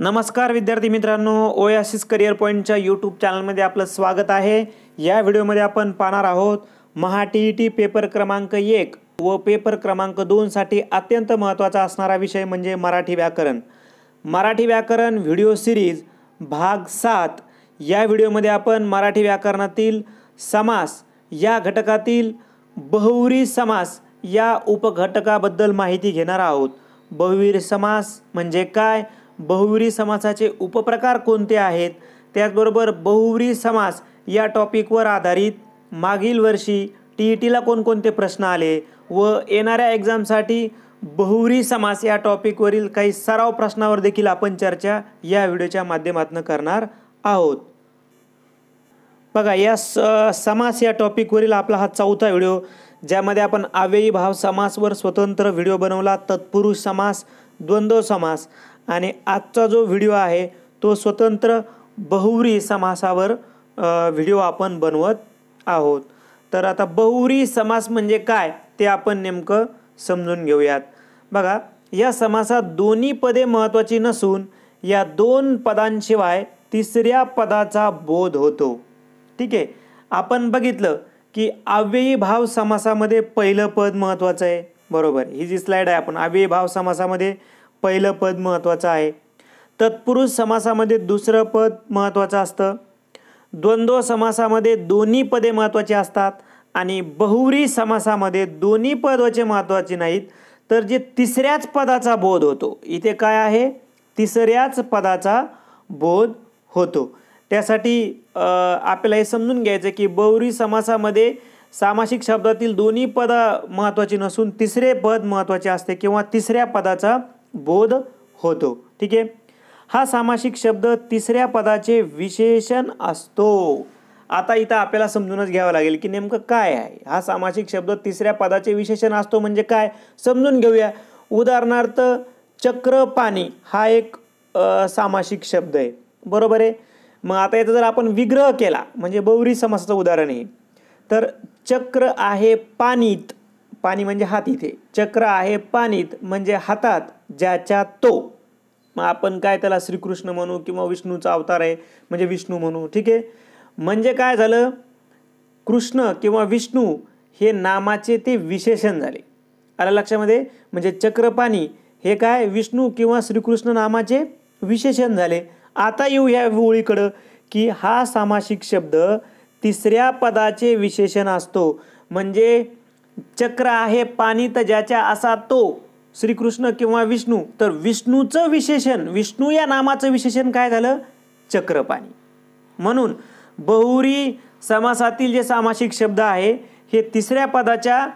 नमस्कार विद्यार्थी मित्रांनो ओयासिस करिअर पॉईंटच्या यूट्यूब चॅनलमध्ये आपलं स्वागत आहे या व्हिडिओमध्ये आपण पाहणार आहोत Maha T E T paper क्रमांक एक व पेपर क्रमांक दोनसाठी अत्यंत महत्त्वाचा असणारा विषय म्हणजे मराठी व्याकरण मराठी व्याकरण व्हिडिओ सिरीज भाग सात या व्हिडिओमध्ये आपण मराठी व्याकरणातील समास या घटकातील बहुरी समास या उपघटकाबद्दल माहिती घेणार आहोत बहुवीर समास म्हणजे काय बहुव्री समासाचे उपप्रकार कोणते आहेत त्याचबरोबर बहुव्री समास या टॉपिकवर आधारित मागील वर्षी टी ई टीला कोणकोणते प्रश्न आले व येणाऱ्या एक्झामसाठी बहुव्री समास या टॉपिकवरील काही सराव प्रश्नावर देखील आपण चर्चा या व्हिडिओच्या माध्यमातून करणार आहोत बघा या स समास या टॉपिकवरील आपला हा चौथा व्हिडिओ ज्यामध्ये आपण अव्ययी भाव समासवर स्वतंत्र व्हिडिओ बनवला तत्पुरुष समास द्वंद्व समास आणि आजचा जो व्हिडिओ आहे तो स्वतंत्र बहुरी समासावर व्हिडिओ आपण बनवत आहोत तर आता बहुरी समास म्हणजे काय ते आपण नेमकं समजून घेऊयात बघा या समासात दोन्ही पदे महत्त्वाची नसून या दोन पदांशिवाय तिसऱ्या पदाचा बोध होतो ठीक आहे आपण बघितलं की अव्ययी भाव समासामध्ये पहिलं पद महत्त्वाचं आहे बरोबर ही जी स्लाईड आहे आपण अव्ययी भाव समासामध्ये पहिलं पद महत्त्वाचं आहे तत्पुरुष समासामध्ये दुसरं पद महत्त्वाचं असतं द्वंद्व समासामध्ये दोन्ही पदे महत्त्वाची असतात आणि बहुरी समासामध्ये दोन्ही पदाचे महत्त्वाचे नाहीत तर जे तिसऱ्याच पदाचा बोध होतो इथे काय आहे तिसऱ्याच पदाचा बोध होतो त्यासाठी आपल्याला हे समजून घ्यायचं की बहुरी समासामध्ये सामासिक शब्दातील दोन्ही पद महत्त्वाची नसून तिसरे पद महत्त्वाचे असते किंवा तिसऱ्या पदाचा बोध होतो ठीक आहे हा सामासिक शब्द तिसऱ्या पदाचे विशेषण असतो आता इथं आपल्याला समजूनच घ्यावं लागेल की नेमकं काय आहे हा सामासिक शब्द तिसऱ्या पदाचे विशेषण असतो म्हणजे काय समजून घेऊया उदाहरणार्थ चक्र पाणी हा एक सामासिक शब्द आहे बरोबर आहे मग आता याचा जर आपण विग्रह केला म्हणजे बौरी समासाचं उदाहरण आहे तर चक्र आहे पाणीत पाणी म्हणजे हात इथे चक्र आहे पाणीत म्हणजे हातात ज्याच्या तो मग आपण काय त्याला श्रीकृष्ण म्हणू किंवा विष्णूचा अवतार आहे म्हणजे विष्णू म्हणू ठीक आहे म्हणजे काय झालं कृष्ण किंवा विष्णू हे नामाचे ते विशेषण झाले आला लक्षामध्ये म्हणजे चक्रपाणी हे काय विष्णू किंवा श्रीकृष्ण नामाचे विशेषण झाले आता येऊ या ओळीकडं की हा सामासिक शब्द तिसऱ्या पदाचे विशेषण असतो म्हणजे चक्र आहे पाणी तर ज्याच्या असा तो श्रीकृष्ण किंवा विष्णू तर विष्णूचं विशेषण विष्णू या नामाचं विशेषण काय झालं चक्र पाणी म्हणून बहुरी समासातील जे सामासिक शब्द आहे हे तिसऱ्या पदाच्या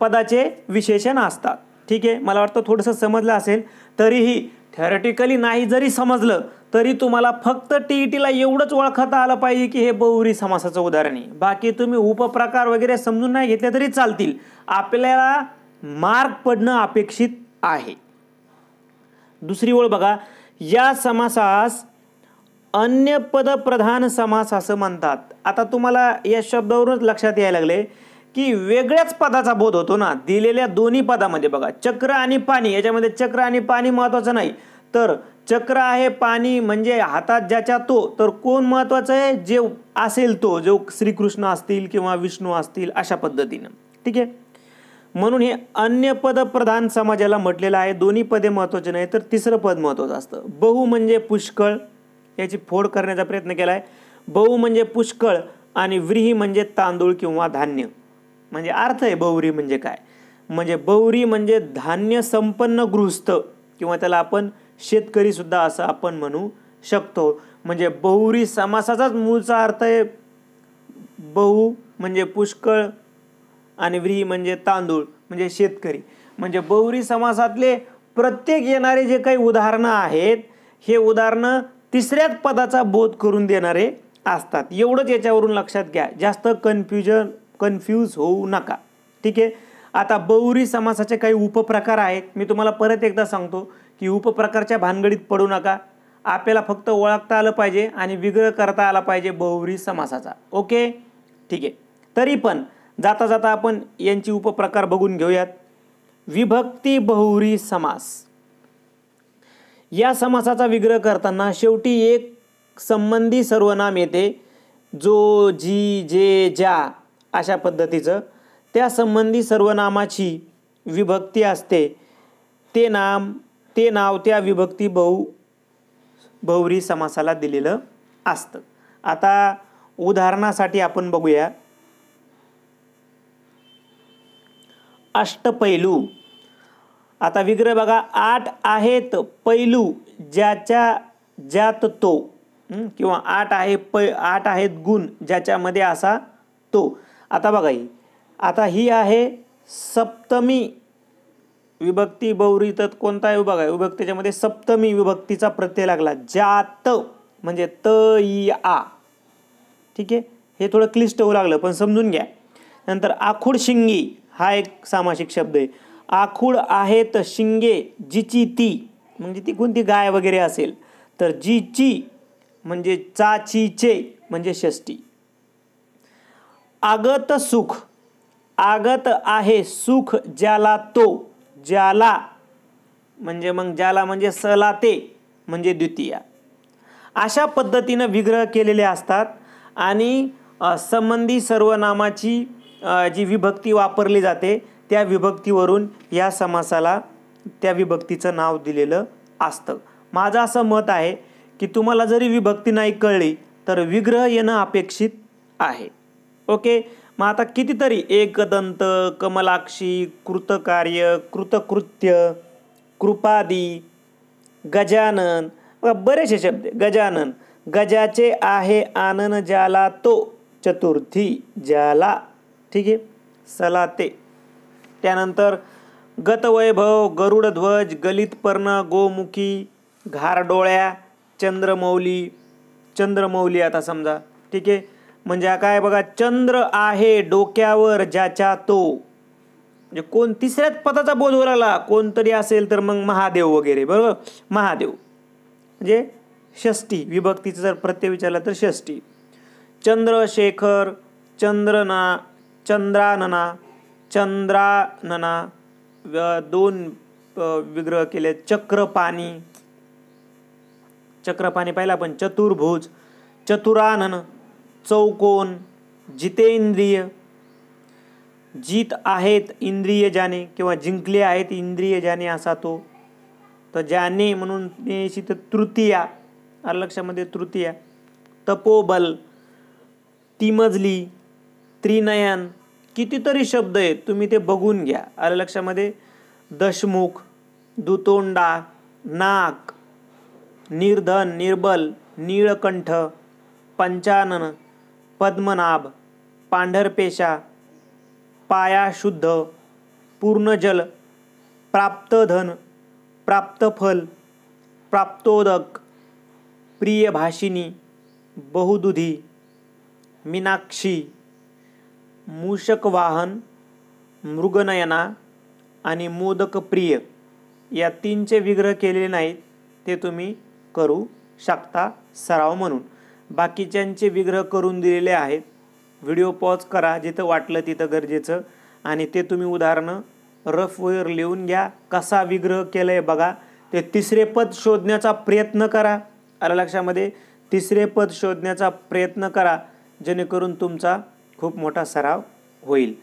पदाचे विशेषण असतात ठीक आहे मला वाटतं थोडंसं समजलं असेल तरीही थेरेटिकली नाही जरी समजलं तरी तुम्हाला फक्त टी ई e टीला एवढंच ओळखता आलं पाहिजे की हे बहुरी समासाचं उदाहरण आहे बाकी तुम्ही उपप्रकार वगैरे समजून नाही घेतले तरी चालतील आपल्याला मार्क पडणं अपेक्षित आहे दुसरी ओळ बघा या समासास अन्य पदप्रधान समास असं म्हणतात आता तुम्हाला या शब्दावरूनच लक्षात यायला लागले की वेगळ्याच पदाचा बोध होतो ना दिलेल्या दोन्ही पदामध्ये बघा चक्र आणि पाणी याच्यामध्ये चक्र आणि पाणी महत्त्वाचं नाही तर चक्र आहे पाणी म्हणजे हातात ज्याच्या तो तर कोण महत्त्वाचं आहे जे असेल तो जो श्रीकृष्ण असतील किंवा विष्णू असतील अशा पद्धतीनं ठीक आहे म्हणून हे अन्य पद प्रधान समाजाला म्हटलेलं आहे दोन्ही पदे महत्वाचे नाही तर तिसरं पद महत्त्वाचं असतं बहु म्हणजे पुष्कळ याची फोड करण्याचा प्रयत्न केला आहे बहु म्हणजे पुष्कळ आणि व्रीही म्हणजे तांदूळ किंवा धान्य म्हणजे अर्थ आहे बौरी म्हणजे काय म्हणजे बौरी म्हणजे धान्य संपन्न गृहस्थ किंवा त्याला आपण शेतकरी सुद्धा असं आपण म्हणू शकतो म्हणजे बहुरी समासाचाच मूळचा अर्थ आहे बहु म्हणजे पुष्कळ आणि व्री म्हणजे तांदूळ म्हणजे शेतकरी म्हणजे बहुरी समासातले प्रत्येक येणारे जे काही उदाहरणं आहेत हे उदाहरणं तिसऱ्याच पदाचा बोध करून देणारे असतात एवढंच याच्यावरून लक्षात घ्या जास्त कन्फ्युजन कन्फ्यूज होऊ नका ठीक आहे आता बौरी समासाचे काही उपप्रकार आहेत मी तुम्हाला परत एकदा सांगतो की उपप्रकारच्या भानगडीत पडू नका आपल्याला फक्त ओळखता आलं पाहिजे आणि विग्रह करता आला पाहिजे बहुरी समासाचा ओके ठीक आहे तरी पण जाता जाता आपण यांची उपप्रकार बघून घेऊयात विभक्ती बहुरी समास या समासाचा विग्रह करताना शेवटी एक संबंधी सर्वनाम येते जो जी जे ज्या अशा पद्धतीचं त्यासंबंधी नामाची विभक्ती असते ते नाम ते नाव त्या विभक्ती बहु बहुरी समासाला दिलेलं असतं आता उदाहरणासाठी आपण बघूया अष्टपैलू आता विग्रह बघा आठ आहेत पैलू ज्याच्या ज्यात तो किंवा आठ आहे पै आठ आहेत गुण ज्याच्यामध्ये असा तो आता बघा ही आता ही आहे सप्तमी विभक्ती बौरीत तत् कोणता आहे बघा सप्तमी विभक्तीचा प्रत्यय लागला जात म्हणजे त इ आ ठीक आहे हे थोडं क्लिष्ट होऊ लागलं पण समजून घ्या नंतर आखूड शिंगी हा एक सामासिक शब्द आहे आखूड आहे तर शिंगे जिची ती म्हणजे ती कोणती गाय वगैरे असेल तर जिची म्हणजे चाचीचे म्हणजे षष्टी आगत सुख आगत आहे सुख ज्याला तो ज्याला म्हणजे मग ज्याला म्हणजे सला ते म्हणजे द्वितीया अशा पद्धतीनं विग्रह केलेले असतात आणि संबंधी सर्वनामाची जी विभक्ती वापरली जाते त्या विभक्तीवरून या समासाला त्या विभक्तीचं नाव दिलेलं असतं माझं असं मत आहे की तुम्हाला जरी विभक्ती नाही कळली तर विग्रह येणं अपेक्षित आहे ओके मग आता कितीतरी एकदंत कमलाक्षी कृतकार्य कृतकृत्य कृपादी गजानन बरेचसे शब्द गजानन गजाचे आहे आनन ज्याला तो चतुर्थी ज्याला ठीक आहे सलाते त्यानंतर गतवैभव गरुडध्वज गलितपर्ण गोमुखी घारडोळ्या चंद्रमौली चंद्रमौली आता समजा ठीक आहे म्हणजे काय बघा चंद्र आहे डोक्यावर ज्याच्या तो म्हणजे कोण तिसऱ्याच पदाचा बोध होऊ लागला कोणतरी असेल तर मग महादेव वगैरे बरोबर महादेव म्हणजे षष्टी विभक्तीचं जर प्रत्यय विचारला तर षष्टी चंद्रशेखर चंद्रना चंद्रानना चंद्रानना दोन विग्रह केले चक्रपाणी चक्रपाणी पाहिला पण चतुर्भुज चतुरानन चौकोन जितेंद्रिय जीत आहेत इंद्रिय ज्याने किंवा जिंकले आहेत इंद्रिय ज्याने असा तो तर ज्याने म्हणून तर तृतीया अलक्षामध्ये तृतीया तपोबल तिमजली त्रिनयन कितीतरी शब्द आहेत तुम्ही ते बघून घ्या अलक्षामध्ये दशमुख दुतोंडा नाक निर्धन निर्बल नीळकंठ पंचानन पद्मनाभ पांढरपेशा पायाशुद्ध पूर्णजल प्राप्तधन प्राप्तफल प्राप्तोदक प्रियभाषिनी बहुदुधी मीनाक्षी मूषकवाहन मृगनयना आणि मोदकप्रिय या तीनचे विग्रह केलेले नाहीत ते तुम्ही करू शकता सराव म्हणून बाकीच्यांचे विग्रह करून दिलेले आहेत व्हिडिओ पॉज करा जिथं वाटलं तिथं गरजेचं आणि ते तुम्ही उदाहरणं वेअर लिहून घ्या कसा विग्रह केला आहे बघा ते तिसरे पद शोधण्याचा प्रयत्न करा आलं लक्षामध्ये तिसरे पद शोधण्याचा प्रयत्न करा जेणेकरून तुमचा खूप मोठा सराव होईल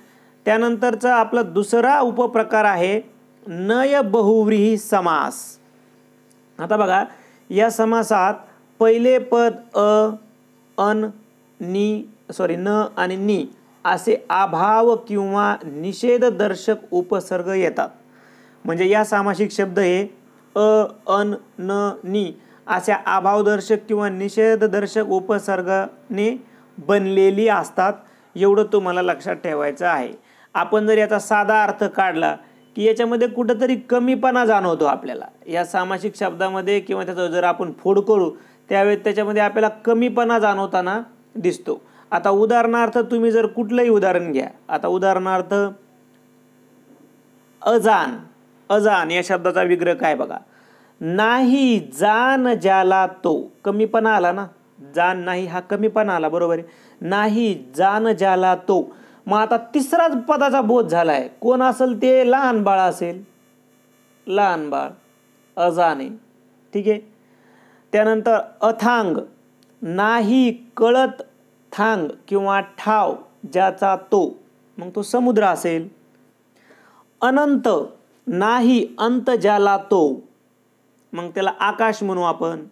त्यानंतरचा आपला दुसरा उपप्रकार आहे नय बहुव्रीही समास आता बघा या समासात पहिले पद अ अन नी सॉरी न आणि नी असे अभाव किंवा निषेधदर्शक उपसर्ग येतात म्हणजे या सामासिक शब्द हे अ अन न नी अशा अभावदर्शक किंवा निषेधदर्शक उपसर्गाने बनलेली असतात एवढं तुम्हाला लक्षात ठेवायचं आहे आपण जर याचा साधा अर्थ काढला की याच्यामध्ये कुठंतरी कमीपणा जाणवतो आपल्याला या सामासिक शब्दामध्ये किंवा त्याचा जर आपण फोड करू त्यावेळेस त्याच्यामध्ये आपल्याला कमीपणा जाणवताना दिसतो आता उदाहरणार्थ तुम्ही जर कुठलंही उदाहरण घ्या आता उदाहरणार्थ अजान अजान या शब्दाचा विग्रह काय बघा नाही जान ज्याला तो कमीपणा आला ना जान नाही हा कमीपणा आला बरोबर आहे नाही जान ज्याला तो मग आता तिसराच पदाचा बोध झाला आहे कोण असेल ते लहान बाळ असेल लहान बाळ अजाने ठीक आहे त्यानंतर अथांग नाही कळत थांग किंवा ठाव ज्याचा तो मग तो समुद्र असेल अनंत नाही अंत ज्याला तो मग त्याला आकाश म्हणू आपण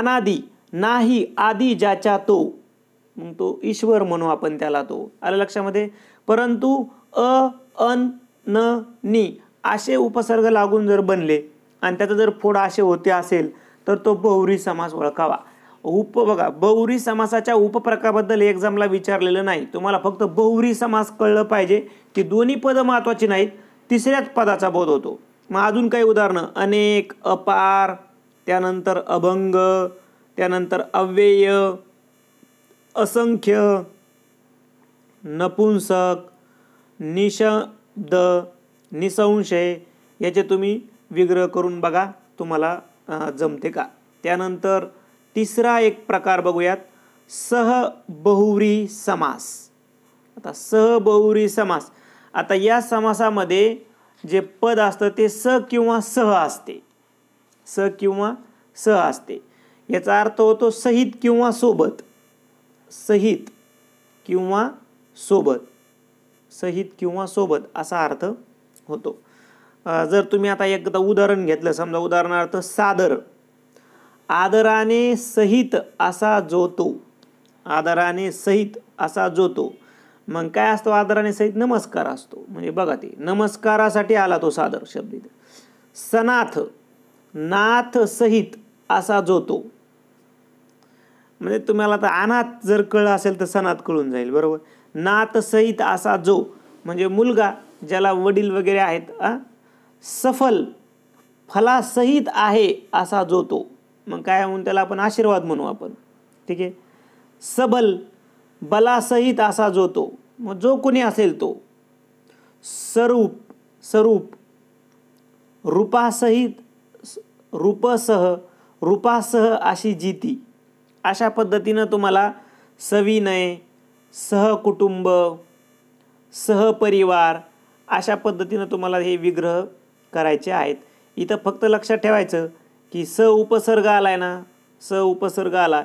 अनादी नाही आदी ज्याचा तो मग तो ईश्वर म्हणू आपण त्याला तो आलं लक्षामध्ये परंतु अ अन न नी असे उपसर्ग लागून जर बनले आणि त्याचं जर फोड असे होते असेल तर तो बहुरी समास ओळखावा उप बघा बहुरी समासाच्या उपप्रकाबद्दल एक्झामला विचारलेलं नाही तुम्हाला फक्त बहुरी समास कळलं पाहिजे की दोन्ही पदं महत्त्वाची नाहीत तिसऱ्याच पदाचा बोध होतो मग अजून काही उदाहरणं अनेक अपार त्यानंतर अभंग त्यानंतर अव्यय असंख्य नपुंसक निशब्द निसंशय याचे तुम्ही विग्रह करून बघा तुम्हाला जमते का त्यानंतर तिसरा एक प्रकार बघूयात सहबहुरी समास आता सहबहुरी समास आता या समासामध्ये जे पद असतं ते स किंवा सह असते स किंवा सह असते याचा अर्थ होतो सहित किंवा सोबत सहित किंवा सोबत सहित किंवा सोबत असा अर्थ होतो जर तुम्ही आता एकदा उदाहरण घेतलं समजा उदाहरणार्थ सादर आदराने सहित असा जो तो आदराने सहित असा जो तो मग काय असतो आदराने सहित नमस्कार असतो म्हणजे बघा ते नमस्कारासाठी आला तो सादर शब्द सनाथ नाथ सहित असा जो तो म्हणजे तुम्हाला आता अनाथ जर कळलं असेल तर सनाथ कळून जाईल बरोबर नाथ सहित असा जो म्हणजे मुलगा ज्याला वडील वगैरे आहेत सफल फलासहित आहे असा जो तो मग काय म्हणून त्याला आपण आशीर्वाद म्हणू आपण ठीक आहे सबल बलासहित असा जो तो मग जो कोणी असेल तो स्वरूप स्वरूप रूपासहित रूपसह रूपासह अशी जीती अशा पद्धतीनं तुम्हाला सविनय सहकुटुंब सहपरिवार अशा पद्धतीनं तुम्हाला हे विग्रह करायचे आहेत इथं फक्त लक्षात ठेवायचं की स उपसर्ग आला आहे ना स उपसर्ग आला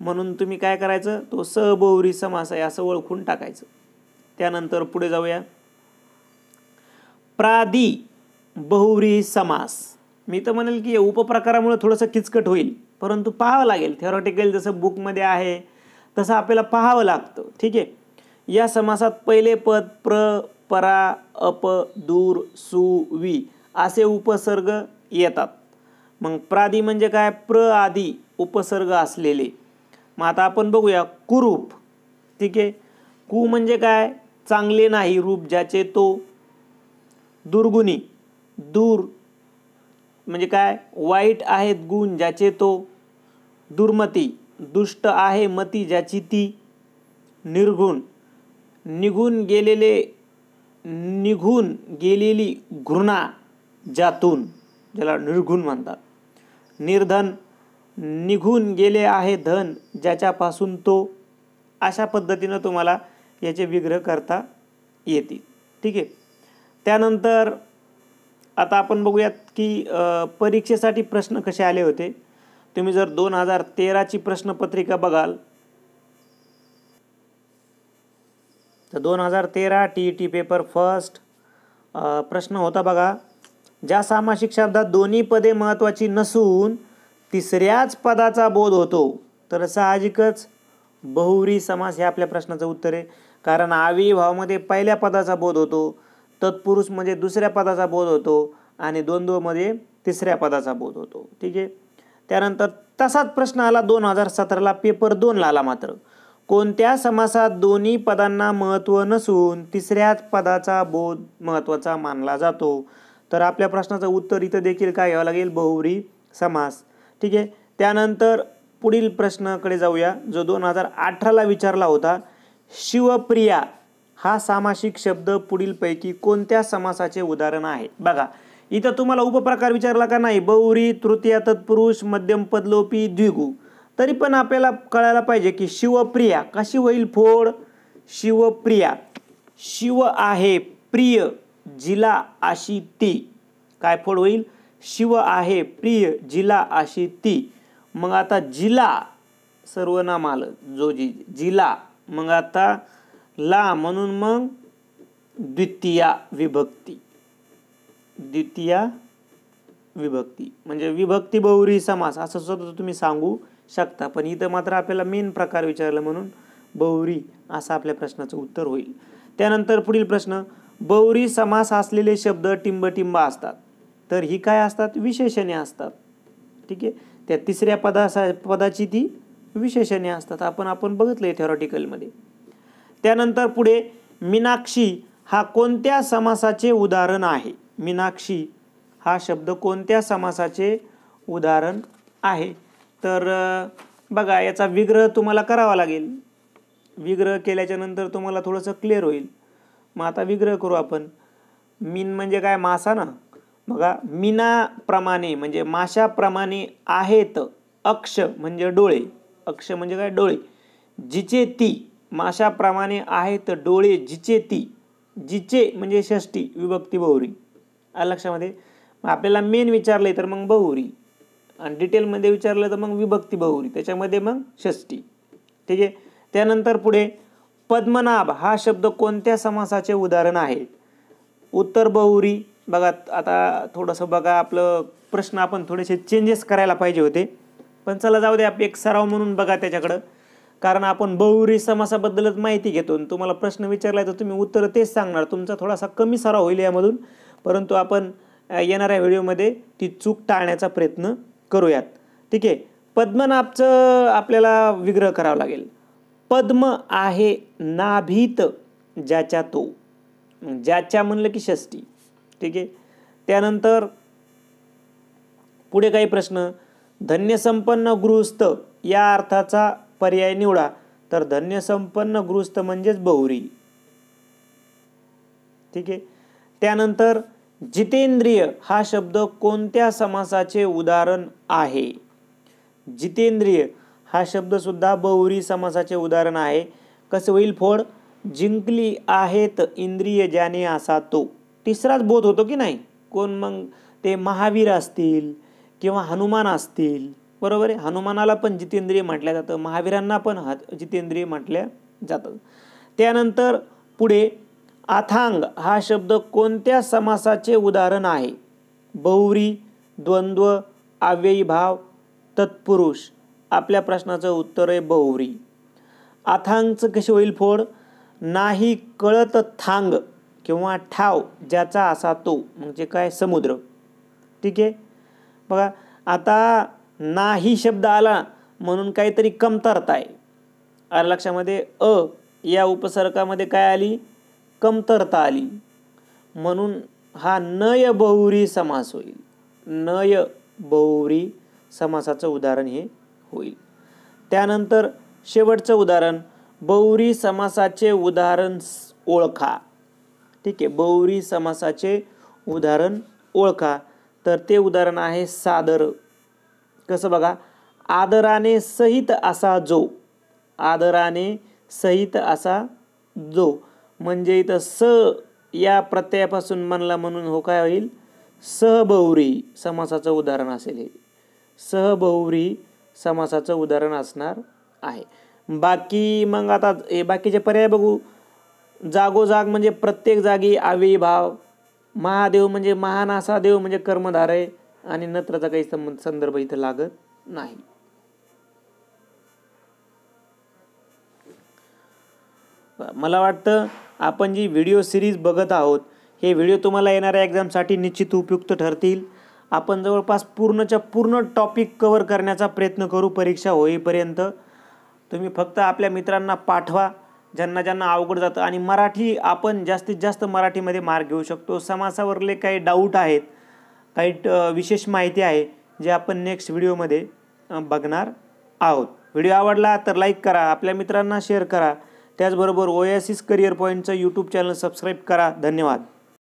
म्हणून तुम्ही काय करायचं तो स बहुरी समास आहे असं ओळखून टाकायचं त्यानंतर पुढे जाऊया प्रादी बहुरी समास मी तर म्हणेल की उपप्रकारामुळे थोडंसं किचकट होईल परंतु पाहावं लागेल थेरॉटिकल जसं बुकमध्ये आहे तसं आपल्याला पाहावं लागतं ठीक आहे या समासात पहिले पद प्र परा अप दूर सु वी असे उपसर्ग येतात मग प्रादी म्हणजे काय प्र आदी उपसर्ग असलेले मग आता आपण बघूया कुरूप ठीक आहे कु म्हणजे काय चांगले नाही रूप ज्याचे तो दुर्गुणी दूर म्हणजे काय वाईट आहेत गुण ज्याचे तो दुर्मती दुष्ट आहे मती ज्याची ती निर्गुण निघून गेलेले निघून गेलेली घृणा ज्यातून ज्याला निर्गुण म्हणतात निर्धन निघून गेले आहे धन ज्याच्यापासून तो अशा पद्धतीनं तुम्हाला याचे विग्रह करता येतील ठीक आहे त्यानंतर आता आपण बघूयात की परीक्षेसाठी प्रश्न कसे आले होते तुम्ही जर दोन हजार तेराची प्रश्नपत्रिका बघाल तर दोन हजार तेरा T E T paper first प्रश्न होता बघा ज्या सामासिक शब्दात दोन्ही पदे महत्त्वाची नसून तिसऱ्याच पदाचा बोध होतो तर साहजिकच बहुरी समास हे आपल्या प्रश्नाचं उत्तर आहे कारण आविर्भावामध्ये पहिल्या पदाचा बोध होतो तत्पुरुष म्हणजे दुसऱ्या पदाचा बोध होतो आणि द्वंद्वमध्ये तिसऱ्या पदाचा बोध होतो ठीक आहे त्यानंतर तसाच प्रश्न आला दोन हजार सतराला पेपर दोनला आला मात्र कोणत्या समासात दोन्ही पदांना महत्त्व नसून तिसऱ्याच पदाचा बोध महत्त्वाचा मानला जातो तर आपल्या प्रश्नाचं उत्तर इथं देखील काय घ्यावं लागेल बहुवरी समास ठीक आहे त्यानंतर पुढील प्रश्नाकडे जाऊया जो दोन हजार अठराला विचारला होता शिवप्रिया हा सामासिक शब्द पुढीलपैकी कोणत्या समासाचे उदाहरण आहे बघा इथं तुम्हाला उपप्रकार विचारला का नाही बहुरी तृतीया तत्पुरुष मध्यम पदलोपी द्विगु तरी पण आपल्याला कळायला पाहिजे की शिवप्रिया कशी होईल फोड शिवप्रिया शिव आहे प्रिय जिला आशी ती काय फोड होईल शिव आहे प्रिय जिला आशी ती मग आता जिला सर्वनाम आलं जी जिला मग आता ला म्हणून मग द्वितीया विभक्ती द्वितीया विभक्ती म्हणजे विभक्ती बहुरी समास असं सुद्धा तुम्ही सांगू शकता पण इथं मात्र आपल्याला मेन प्रकार विचारला म्हणून बहुरी असं आपल्या प्रश्नाचं उत्तर होईल त्यानंतर पुढील प्रश्न बौरी समास असलेले शब्द टिंबटिंब असतात तर ही काय असतात विशेषणे असतात ठीक आहे त्या तिसऱ्या पदा पदाची ती विशेषणे असतात आपण आपण बघितलं आहे थेरॉटिकलमध्ये त्यानंतर पुढे मीनाक्षी हा कोणत्या समासाचे उदाहरण आहे मीनाक्षी हा शब्द कोणत्या समासाचे उदाहरण आहे तर बघा याचा विग्रह तुम्हाला करावा लागेल विग्रह केल्याच्यानंतर तुम्हाला थोडंसं क्लिअर होईल मग आता विग्रह करू आपण मीन म्हणजे काय मासा ना बघा मीनाप्रमाणे म्हणजे माशाप्रमाणे आहेत अक्ष म्हणजे डोळे अक्ष म्हणजे काय डोळे जिचे ती माशाप्रमाणे आहेत डोळे जिचे ती जिचे म्हणजे षष्टी विभक्ती बहुरी आ लक्षामध्ये आपल्याला मेन विचारले तर मग बहुरी आणि डिटेलमध्ये विचारलं तर मग विभक्ती बहुरी त्याच्यामध्ये मग षष्टी ठीक आहे त्यानंतर पुढे पद्मनाभ हा शब्द कोणत्या समासाचे उदाहरण आहे उत्तर बहुरी बघा आता थोडंसं बघा आपलं प्रश्न आपण थोडेसे चेंजेस करायला पाहिजे होते पण चला जाऊ दे आप एक सराव म्हणून बघा त्याच्याकडं कारण आपण बहुरी समासाबद्दलच माहिती घेतो तुम्हाला प्रश्न विचारला तर तुम्ही उत्तर तेच सांगणार तुमचा थोडासा कमी सराव होईल यामधून परंतु आपण येणाऱ्या व्हिडिओमध्ये ती चूक टाळण्याचा प्रयत्न करूयात ठीक आहे पद्मनाभचं आपल्याला विग्रह करावा लागेल पद्म आहे नाभीत ज्याच्या तो ज्याच्या म्हणलं की षष्टी ठीक आहे त्यानंतर पुढे काही प्रश्न धन्यसंपन्न गृहस्थ या अर्थाचा पर्याय निवडा तर धन्यसंपन्न गृहस्थ म्हणजेच बहुरी ठीक आहे त्यानंतर जितेंद्रिय हा शब्द कोणत्या समासाचे उदाहरण आहे जितेंद्रिय हा शब्दसुद्धा बहुरी समासाचे उदाहरण आहे कसं होईल फोड जिंकली आहेत इंद्रिय ज्याने असा तो तिसराच बोध होतो की नाही कोण मग ते महावीर असतील किंवा हनुमान असतील बरोबर आहे हनुमानाला पण जितेंद्रिय म्हटलं जातं महावीरांना पण हत जितेंद्रिय म्हटल्या जातं त्यानंतर पुढे आथांग हा शब्द कोणत्या समासाचे उदाहरण आहे बहुरी द्वंद्व अव्ययीभाव तत्पुरुष आपल्या प्रश्नाचं उत्तर आहे बहुरी अथांगचं कशी होईल फोड नाही कळत थांग किंवा ठाव ज्याचा असा तो म्हणजे काय समुद्र ठीक आहे बघा आता नाही शब्द आला म्हणून काहीतरी कमतरता आहे लक्षामध्ये अ या उपसर्गामध्ये काय आली कमतरता आली म्हणून हा नय बहुरी समास होईल नय बहुरी समासाचं उदाहरण हे होईल त्यानंतर शेवटचं उदाहरण बौरी समासाचे उदाहरण ओळखा ठीक आहे बौरी समासाचे उदाहरण ओळखा तर ते उदाहरण आहे सादर कसं बघा आदराने सहित असा जो आदराने सहित असा जो म्हणजे इथं स या प्रत्ययापासून म्हणला म्हणून हो काय होईल सहबौरी समासाचं उदाहरण असेल हे सहबौरी समासाचं उदाहरण असणार आहे बाकी मग आता हे बाकीचे पर्याय बघू जागोजाग म्हणजे प्रत्येक जागी आविर्भाव महादेव म्हणजे महान असा देव म्हणजे कर्मधार आहे आणि नत्राचा काही संबंध संदर्भ इथं लागत नाही मला वाटतं आपण जी व्हिडिओ सिरीज बघत आहोत हे व्हिडिओ तुम्हाला येणाऱ्या एक्झामसाठी निश्चित उपयुक्त ठरतील आपण जवळपास पूर्णच्या पूर्ण टॉपिक कवर करण्याचा प्रयत्न करू परीक्षा होईपर्यंत तुम्ही फक्त आपल्या मित्रांना पाठवा ज्यांना ज्यांना अवघड जातं आणि मराठी आपण जास्तीत जास्त मराठीमध्ये मार्क घेऊ शकतो समासावरले काही डाऊट आहेत काही विशेष माहिती आहे जे आपण नेक्स्ट व्हिडिओमध्ये बघणार आहोत व्हिडिओ आवडला तर लाईक करा आपल्या मित्रांना शेअर करा त्याचबरोबर ओ ओएसिस करिअर पॉईंटचं यूट्यूब चॅनल सबस्क्राईब करा धन्यवाद